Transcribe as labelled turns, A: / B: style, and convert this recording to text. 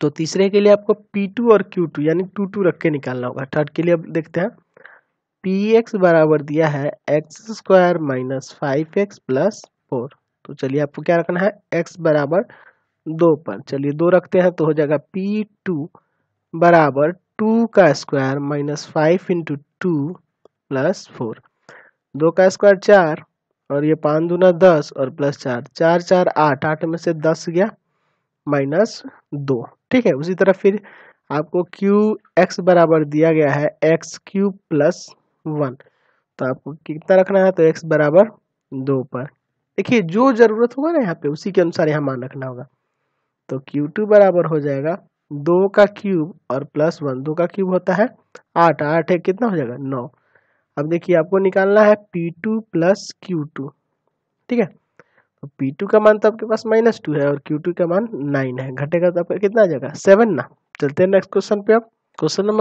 A: तो तीसरे के लिए आपको पी टू और क्यू टू यानी टू टू रख के निकालना होगा थर्ड के लिए अब देखते हैं पी एक्स बराबर दिया है X square minus five X plus four तो चलिए आपको क्या रखना है एक्स बराबर दो पर चलिए दो रखते हैं तो हो जाएगा पी टू बराबर टू का square minus five into two plus four दो का स्क्वायर चार और ये पाँच दूना दस और प्लस चार चार चार आठ आठ में से दस गया माइनस दो ठीक है उसी तरह फिर आपको क्यू एक्स बराबर दिया गया है एक्स क्यूब प्लस वन तो आपको कितना रखना है तो एक्स बराबर दो पर देखिए जो ज़रूरत होगा ना यहाँ पे उसी के अनुसार यहाँ मान रखना होगा तो क्यू टू बराबर हो जाएगा दो का क्यूब और प्लस वन दो का क्यूब होता है आठ आठ है कितना हो जाएगा नौ अब देखिए आपको निकालना है P two plus Q two ठीक है पी तो टू का मान तो आपके पास माइनस टू है और क्यू टू का मान नाइन है घटेगा तो आपका कितना आ जाएगा सेवन ना चलते हैं नेक्स्ट क्वेश्चन पे आप क्वेश्चन नंबर